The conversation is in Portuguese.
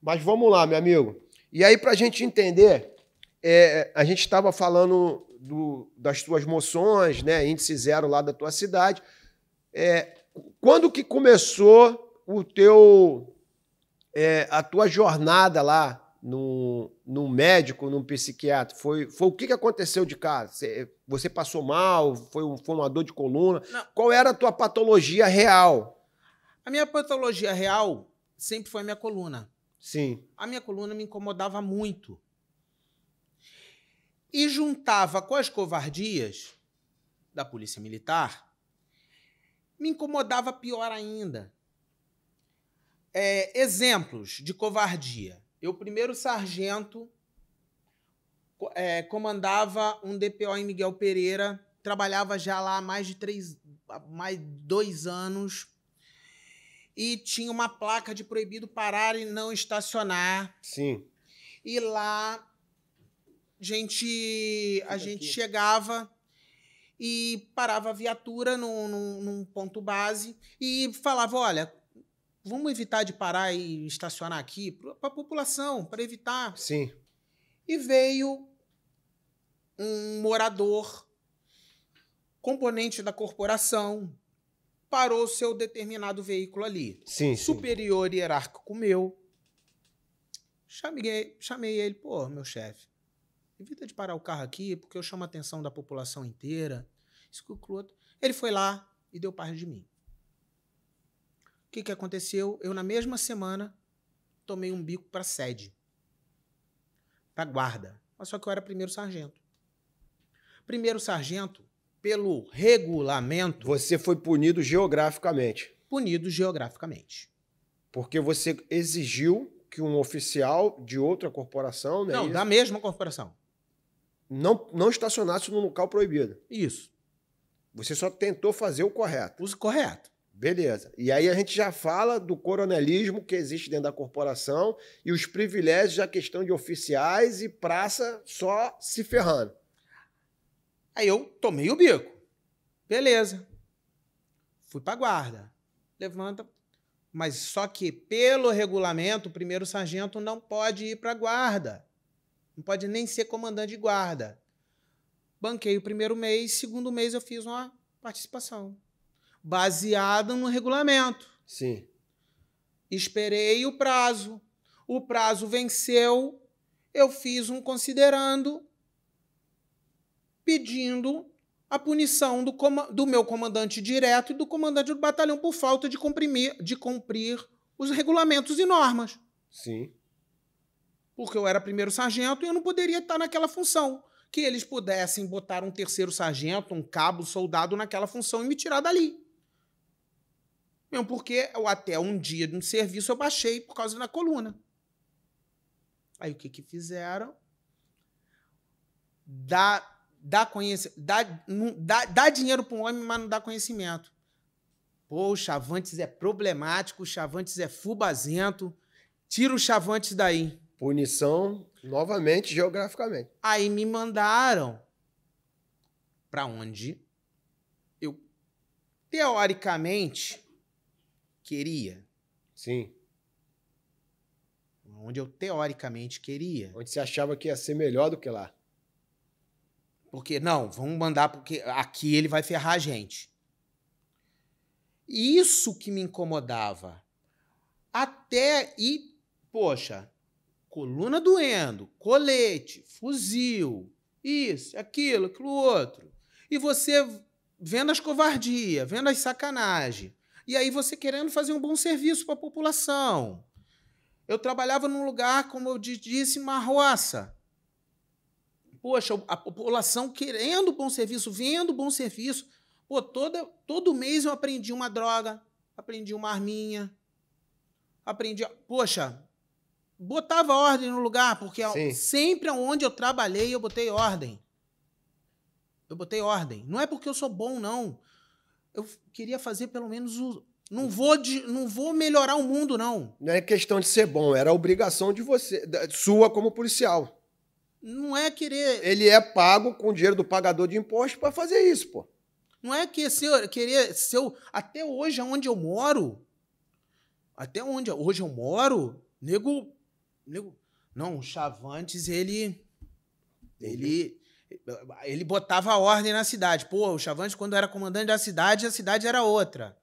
Mas vamos lá, meu amigo. E aí, para a gente entender, é, a gente estava falando do, das tuas moções, né? Índice zero lá da tua cidade. É, quando que começou o teu é, a tua jornada lá no, no médico, num psiquiatra? Foi, foi o que, que aconteceu de casa? Você, passou mal? Foi, um, foi uma dor de coluna? Não. Qual era a tua patologia real? A minha patologia real sempre foi minha coluna. Sim. A minha coluna me incomodava muito. E juntava com as covardias da polícia militar, me incomodava pior ainda. É, exemplos de covardia. Eu, primeiro sargento, é, comandava um DPO em Miguel Pereira, trabalhava já lá há mais de três, mais dois anos e tinha uma placa de proibido parar e não estacionar. Sim. E lá a gente, a gente chegava e parava a viatura num, num, num, ponto base e falava: olha, vamos evitar de parar e estacionar aqui para a população, para evitar. Sim. E veio um morador, componente da corporação, parou o seu determinado veículo ali. Sim, Superior sim. hierárquico meu. Chamei, chamei ele, pô, meu chefe, evita de parar o carro aqui, porque eu chamo a atenção da população inteira. outro. Ele foi lá e deu parte de mim. O que, que aconteceu? Eu, na mesma semana, tomei um bico para sede, para guarda. Mas só que eu era primeiro sargento. Primeiro sargento pelo regulamento. Você foi punido geograficamente. Punido geograficamente. Porque você exigiu que um oficial de outra corporação. Né, não, isso, da mesma corporação. Não, não estacionasse no local proibido. Isso. Você só tentou fazer o correto. O correto. Beleza. E aí a gente já fala do coronelismo que existe dentro da corporação e os privilégios da questão de oficiais e praça só se ferrando. Aí eu tomei o bico. Beleza. Fui pra guarda. Levanta. Mas só que, pelo regulamento, o primeiro sargento não pode ir pra guarda. Não pode nem ser comandante de guarda. Banquei o primeiro mês, segundo mês eu fiz uma participação. Baseada no regulamento. Sim. Esperei o prazo. O prazo venceu. Eu fiz um considerando pedindo a punição do, do, meu comandante direto e do comandante do batalhão por falta de, comprimir, de cumprir os regulamentos e normas. Sim. Porque eu era primeiro sargento e eu não poderia estar naquela função. Que eles pudessem botar um terceiro sargento, um cabo, soldado naquela função e me tirar dali. Mesmo porque eu, até um dia de um serviço eu baixei por causa da coluna. Aí o que que fizeram? Da dá, conhece dá, não, dá, dá dinheiro para um homem, mas não dá conhecimento. Pô, o Chavantes é problemático, o Chavantes é fubazento. Tira o Chavantes daí. Punição, novamente, geograficamente. Aí me mandaram para onde eu, teoricamente, queria. Sim. Onde eu, teoricamente, queria. Onde você achava que ia ser melhor do que lá. Porque, não, vamos mandar porque aqui ele vai ferrar a gente. E isso que me incomodava. Até e, poxa, coluna doendo, colete, fuzil, isso, aquilo, aquilo outro. E você vendo as covardia, vendo as sacanagem. E aí você querendo fazer um bom serviço para a população. Eu trabalhava num lugar, como eu disse, uma roça. Poxa, a população querendo bom serviço, vendo bom serviço. Pô, toda, todo mês eu aprendi uma droga, aprendi uma arminha, aprendi. Poxa, botava ordem no lugar, porque é Sim. sempre onde eu trabalhei eu botei ordem. Eu botei ordem. Não é porque eu sou bom, não. Eu queria fazer pelo menos o. Não hum. vou, de, não vou melhorar o mundo, não. Não é questão de ser bom, era obrigação de você, da, sua como policial. Não é querer. Ele é pago com o dinheiro do pagador de imposto para fazer isso, pô. Não é que se eu, querer. Se eu, até hoje, onde eu moro. Até onde hoje eu moro, nego. nego não, o Chavantes, ele. Ele. Ele botava ordem na cidade. Pô, o Chavantes, quando era comandante da cidade, a cidade era outra.